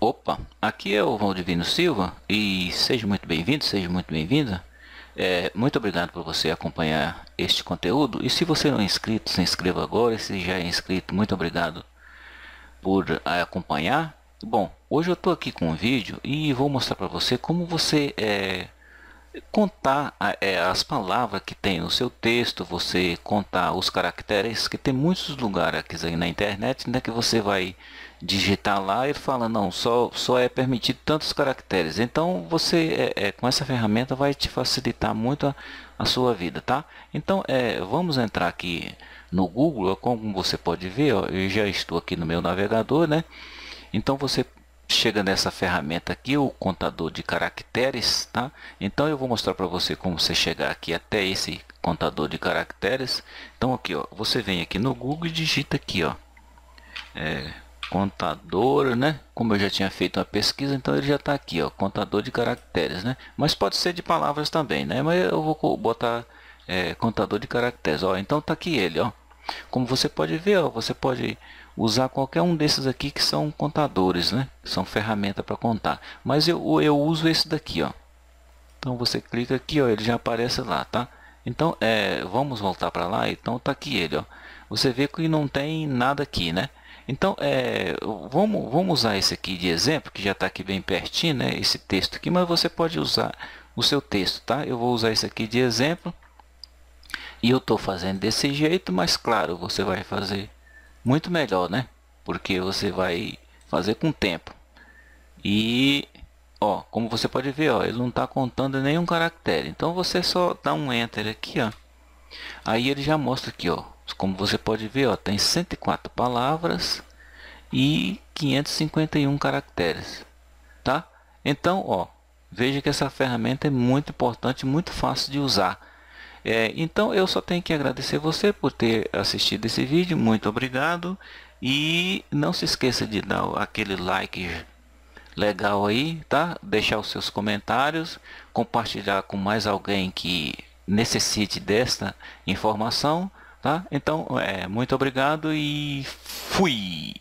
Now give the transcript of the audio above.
Opa, aqui é o Valdivino Silva e seja muito bem-vindo, seja muito bem-vinda. É, muito obrigado por você acompanhar este conteúdo e se você não é inscrito, se inscreva agora e se já é inscrito, muito obrigado por acompanhar. Bom, hoje eu estou aqui com um vídeo e vou mostrar para você como você é, contar é, as palavras que tem no seu texto, você contar os caracteres, que tem muitos lugares aí na internet né, que você vai digitar lá e ele fala, não, só, só é permitido tantos caracteres. Então você é, é, com essa ferramenta vai te facilitar muito a, a sua vida, tá? Então é, vamos entrar aqui no Google, como você pode ver, ó, eu já estou aqui no meu navegador, né? Então você chega nessa ferramenta aqui, o contador de caracteres, tá? Então eu vou mostrar para você como você chegar aqui até esse contador de caracteres. Então aqui, ó, você vem aqui no Google e digita aqui, ó, é, contador, né? Como eu já tinha feito uma pesquisa, então ele já está aqui, ó, contador de caracteres, né? Mas pode ser de palavras também, né? Mas eu vou botar é, contador de caracteres, ó. Então tá aqui ele, ó. Como você pode ver, ó, você pode usar qualquer um desses aqui que são contadores, né? São ferramenta para contar. Mas eu, eu uso esse daqui, ó. Então você clica aqui, ó, ele já aparece lá, tá? Então, é, vamos voltar para lá. Então está aqui ele, ó. Você vê que não tem nada aqui, né? Então, é, vamos, vamos usar esse aqui de exemplo, que já está aqui bem pertinho, né? Esse texto aqui, mas você pode usar o seu texto, tá? Eu vou usar esse aqui de exemplo. E eu estou fazendo desse jeito, mas claro, você vai fazer muito melhor, né? Porque você vai fazer com tempo. E, ó, como você pode ver, ó, ele não está contando nenhum caractere. Então você só dá um Enter aqui, ó. Aí ele já mostra aqui, ó. Como você pode ver, ó, tem 104 palavras e 551 caracteres, tá? Então, ó, veja que essa ferramenta é muito importante, muito fácil de usar. É, então eu só tenho que agradecer você por ter assistido esse vídeo, muito obrigado. E não se esqueça de dar aquele like legal aí, tá? Deixar os seus comentários, compartilhar com mais alguém que necessite desta informação, tá? Então, é, muito obrigado e fui!